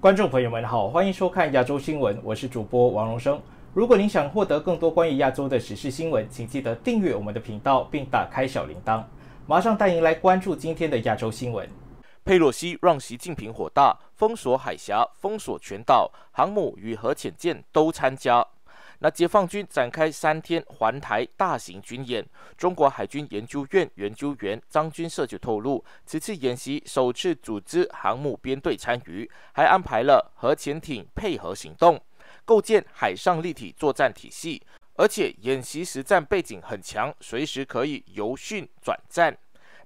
观众朋友们好，欢迎收看亚洲新闻，我是主播王荣生。如果您想获得更多关于亚洲的时事新闻，请记得订阅我们的频道，并打开小铃铛。马上带您来关注今天的亚洲新闻。佩洛西让习近平火大，封锁海峡，封锁全岛，航母与核潜舰都参加。那解放军展开三天环台大型军演，中国海军研究院研究员张军社就透露，此次演习首次组织航母编队参与，还安排了核潜艇配合行动，构建海上立体作战体系，而且演习实战背景很强，随时可以由训转战。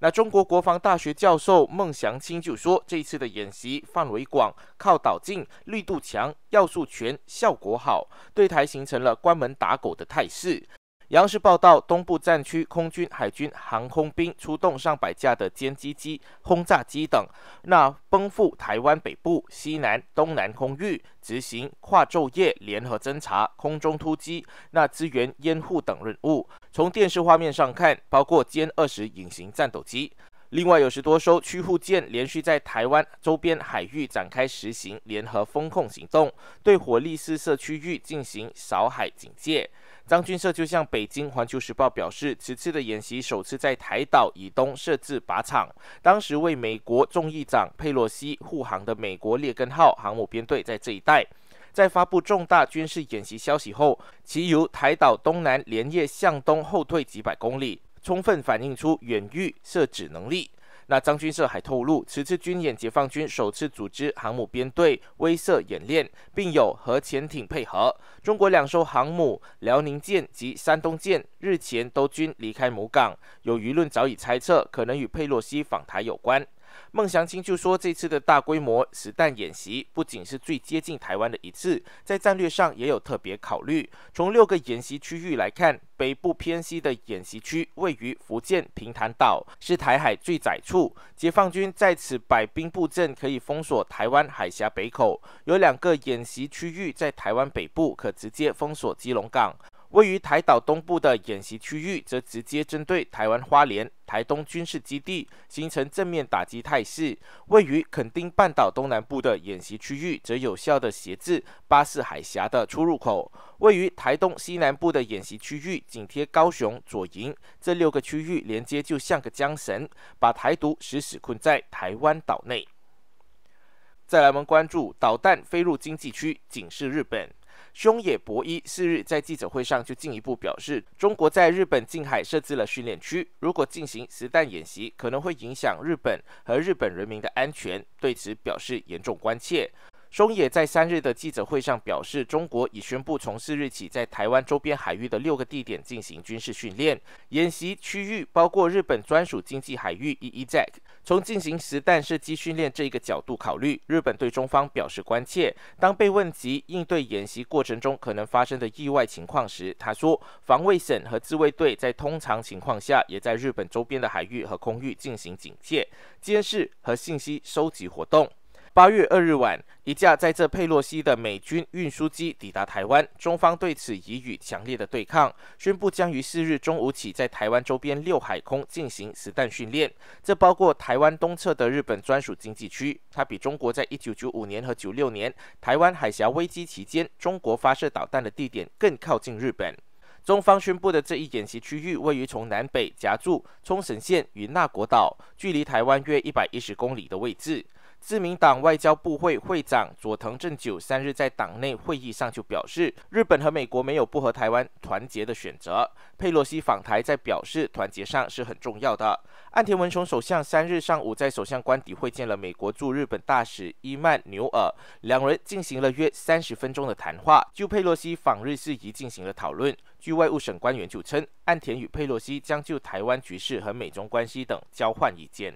那中国国防大学教授孟祥青就说，这一次的演习范围广，靠岛近，力度强，要素全，效果好，对台形成了关门打狗的态势。央视报道，东部战区空军、海军、航空兵出动上百架的歼击机、轰炸机等，那奔赴台湾北部、西南、东南空域，执行跨昼夜联合侦察、空中突击、那支援掩护等任务。从电视画面上看，包括歼二十隐形战斗机，另外有十多艘驱护舰连续在台湾周边海域展开实行联合封控行动，对火力试射区域进行扫海警戒。张军社就向北京环球时报表示，此次的演习首次在台岛以东设置靶场，当时为美国众议长佩洛西护航的美国列根号航母编队在这一带。在发布重大军事演习消息后，其由台岛东南连夜向东后退几百公里，充分反映出远域设置能力。那张军社还透露，此次军演，解放军首次组织航母编队威慑演练，并有核潜艇配合。中国两艘航母辽宁舰及山东舰日前都均离开母港，有舆论早已猜测，可能与佩洛西访台有关。孟祥青就说，这次的大规模实弹演习不仅是最接近台湾的一次，在战略上也有特别考虑。从六个演习区域来看，北部偏西的演习区位于福建平潭岛，是台海最窄处。解放军在此摆兵布阵，可以封锁台湾海峡北口。有两个演习区域在台湾北部，可直接封锁基隆港。位于台岛东部的演习区域，则直接针对台湾花莲、台东军事基地，形成正面打击态势。位于垦丁半岛东南部的演习区域，则有效的挟制巴士海峡的出入口。位于台东西南部的演习区域，紧贴高雄左营，这六个区域连接就像个缰绳，把台独死死困在台湾岛内。再来，我们关注导弹飞入经济区，警示日本。兄野博一四日在记者会上就进一步表示，中国在日本近海设置了训练区，如果进行实弹演习，可能会影响日本和日本人民的安全，对此表示严重关切。中野在三日的记者会上表示，中国已宣布从四日起在台湾周边海域的六个地点进行军事训练演习，区域包括日本专属经济海域 EEZ。从进行实弹射击训练这个角度考虑，日本对中方表示关切。当被问及应对演习过程中可能发生的意外情况时，他说，防卫省和自卫队在通常情况下也在日本周边的海域和空域进行警戒、监视和信息收集活动。八月二日晚，一架载着佩洛西的美军运输机抵达台湾，中方对此予以强烈的对抗，宣布将于四日中午起在台湾周边六海空进行实弹训练。这包括台湾东侧的日本专属经济区，它比中国在一九九五年和九六年台湾海峡危机期间中国发射导弹的地点更靠近日本。中方宣布的这一演习区域位于从南北夹住冲绳县与那国岛，距离台湾约一百一十公里的位置。自民党外交部会会长佐藤正久三日在党内会议上就表示，日本和美国没有不和台湾团结的选择。佩洛西访台在表示团结上是很重要的。岸田文雄首相三日上午在首相官邸会见了美国驻日本大使伊曼纽尔，两人进行了约三十分钟的谈话，就佩洛西访日事宜进行了讨论。据外务省官员就称，岸田与佩洛西将就台湾局势和美中关系等交换意见。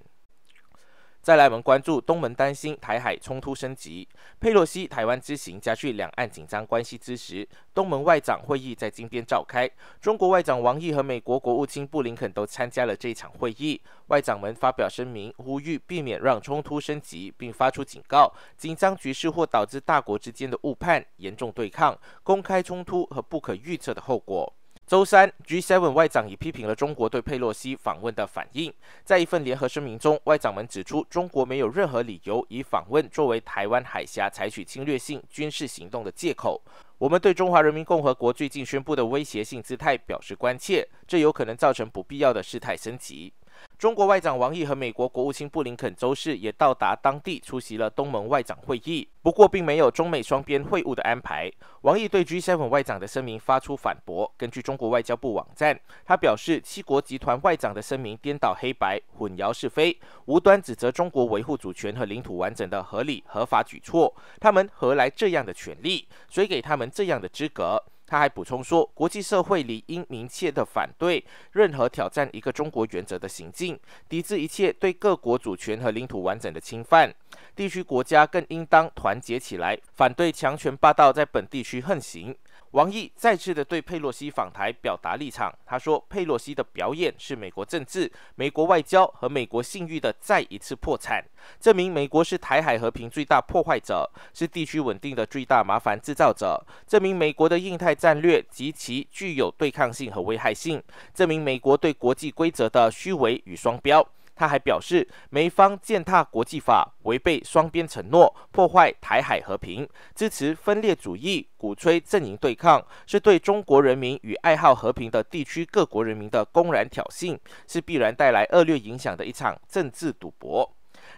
再来，我们关注东盟担心台海冲突升级，佩洛西台湾之行加剧两岸紧张关系之时，东盟外长会议在今天召开，中国外长王毅和美国国务卿布林肯都参加了这一场会议。外长们发表声明，呼吁避免让冲突升级，并发出警告：紧张局势或导致大国之间的误判、严重对抗、公开冲突和不可预测的后果。周三，G7 外长已批评了中国对佩洛西访问的反应。在一份联合声明中，外长们指出，中国没有任何理由以访问作为台湾海峡采取侵略性军事行动的借口。我们对中华人民共和国最近宣布的威胁性姿态表示关切，这有可能造成不必要的事态升级。中国外长王毅和美国国务卿布林肯、周氏也到达当地出席了东盟外长会议，不过并没有中美双边会晤的安排。王毅对 G7 外长的声明发出反驳。根据中国外交部网站，他表示，七国集团外长的声明颠倒黑白、混淆是非，无端指责中国维护主权和领土完整的合理合法举措。他们何来这样的权利？谁给他们这样的资格？他还补充说，国际社会理应明确的反对任何挑战一个中国原则的行径，抵制一切对各国主权和领土完整的侵犯。地区国家更应当团结起来，反对强权霸道在本地区横行。王毅再次的对佩洛西访台表达立场。他说：“佩洛西的表演是美国政治、美国外交和美国信誉的再一次破产。证明美国是台海和平最大破坏者，是地区稳定的最大麻烦制造者。证明美国的印太战略极其具有对抗性和危害性。证明美国对国际规则的虚伪与双标。”他还表示，美方践踏国际法，违背双边承诺，破坏台海和平，支持分裂主义，鼓吹阵营对抗，是对中国人民与爱好和平的地区各国人民的公然挑衅，是必然带来恶劣影响的一场政治赌博。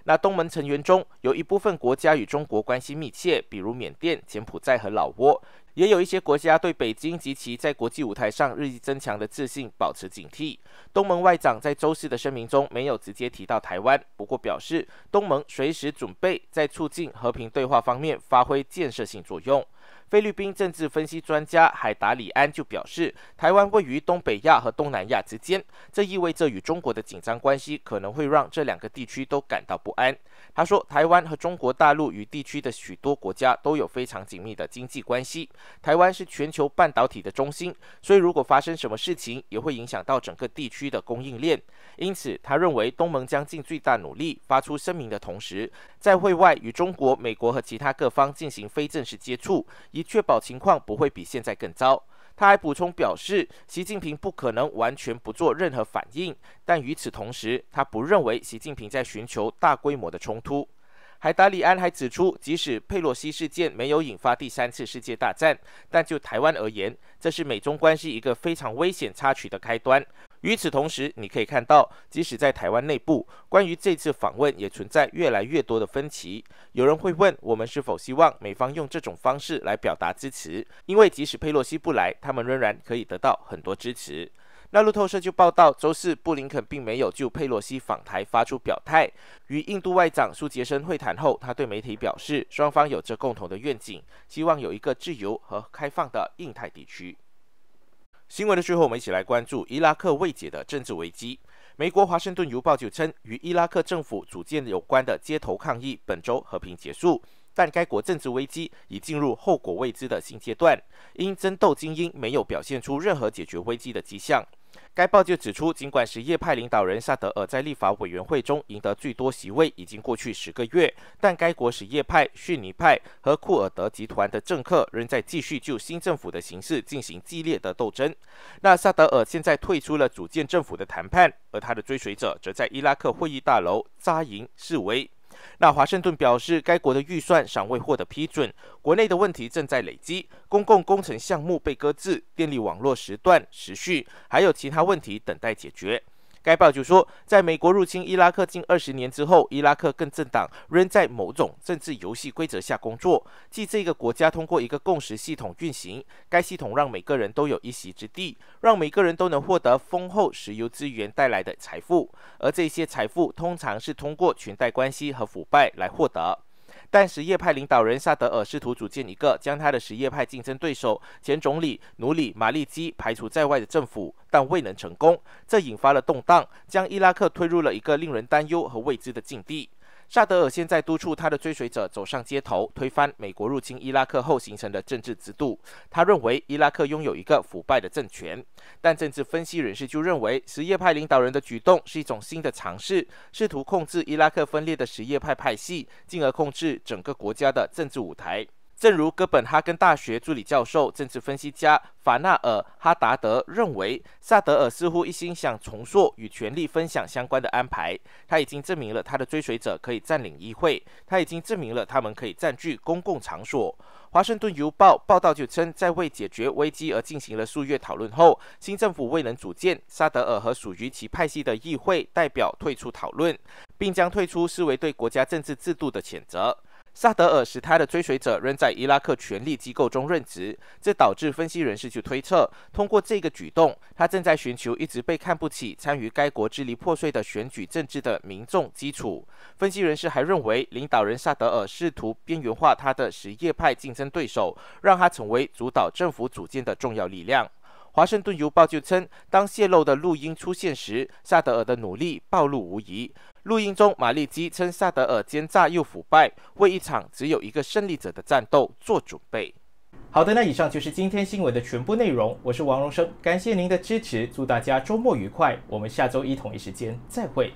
那东盟成员中有一部分国家与中国关系密切，比如缅甸、柬埔寨和老挝。也有一些国家对北京及其在国际舞台上日益增强的自信保持警惕。东盟外长在周四的声明中没有直接提到台湾，不过表示东盟随时准备在促进和平对话方面发挥建设性作用。菲律宾政治分析专家海达里安就表示，台湾位于东北亚和东南亚之间，这意味着与中国的紧张关系可能会让这两个地区都感到不安。他说：“台湾和中国大陆与地区的许多国家都有非常紧密的经济关系。台湾是全球半导体的中心，所以如果发生什么事情，也会影响到整个地区的供应链。因此，他认为东盟将尽最大努力发出声明的同时，在会外与中国、美国和其他各方进行非正式接触。”确保情况不会比现在更糟。他还补充表示，习近平不可能完全不做任何反应，但与此同时，他不认为习近平在寻求大规模的冲突。海达里安还指出，即使佩洛西事件没有引发第三次世界大战，但就台湾而言，这是美中关系一个非常危险插曲的开端。与此同时，你可以看到，即使在台湾内部，关于这次访问也存在越来越多的分歧。有人会问，我们是否希望美方用这种方式来表达支持？因为即使佩洛西不来，他们仍然可以得到很多支持。那路透社就报道，周四布林肯并没有就佩洛西访台发出表态。与印度外长苏杰生会谈后，他对媒体表示，双方有着共同的愿景，希望有一个自由和开放的印太地区。新闻的最后，我们一起来关注伊拉克未解的政治危机。美国《华盛顿邮报》就称，与伊拉克政府组建有关的街头抗议本周和平结束。但该国政治危机已进入后果未知的新阶段，因争斗精英没有表现出任何解决危机的迹象。该报就指出，尽管什叶派领导人萨德尔在立法委员会中赢得最多席位，已经过去十个月，但该国什叶派、逊尼派和库尔德集团的政客仍在继续就新政府的形势进行激烈的斗争。那萨德尔现在退出了组建政府的谈判，而他的追随者则在伊拉克会议大楼扎营示威。那华盛顿表示，该国的预算尚未获得批准，国内的问题正在累积，公共工程项目被搁置，电力网络时断时续，还有其他问题等待解决。该报就说，在美国入侵伊拉克近二十年之后，伊拉克更政党仍在某种政治游戏规则下工作，即这个国家通过一个共识系统运行，该系统让每个人都有一席之地，让每个人都能获得丰厚石油资源带来的财富，而这些财富通常是通过裙带关系和腐败来获得。但什叶派领导人萨德尔试图组建一个将他的什叶派竞争对手前总理努里马利基排除在外的政府，但未能成功，这引发了动荡，将伊拉克推入了一个令人担忧和未知的境地。沙德尔现在督促他的追随者走上街头，推翻美国入侵伊拉克后形成的政治制度。他认为伊拉克拥有一个腐败的政权，但政治分析人士就认为什叶派领导人的举动是一种新的尝试，试图控制伊拉克分裂的什叶派派系，进而控制整个国家的政治舞台。正如哥本哈根大学助理教授、政治分析家法纳尔·哈达德认为，萨德尔似乎一心想重塑与权力分享相关的安排。他已经证明了他的追随者可以占领议会，他已经证明了他们可以占据公共场所。华盛顿邮报报道就称，在为解决危机而进行了数月讨论后，新政府未能组建，萨德尔和属于其派系的议会代表退出讨论，并将退出视为对国家政治制度的谴责。萨德尔使他的追随者仍在伊拉克权力机构中任职，这导致分析人士去推测，通过这个举动，他正在寻求一直被看不起、参与该国支离破碎的选举政治的民众基础。分析人士还认为，领导人萨德尔试图边缘化他的什叶派竞争对手，让他成为主导政府组建的重要力量。华盛顿邮报就称，当泄露的录音出现时，萨德尔的努力暴露无遗。录音中，马利基称萨德尔奸诈又腐败，为一场只有一个胜利者的战斗做准备。好的，那以上就是今天新闻的全部内容。我是王荣生，感谢您的支持，祝大家周末愉快。我们下周一同一时间再会。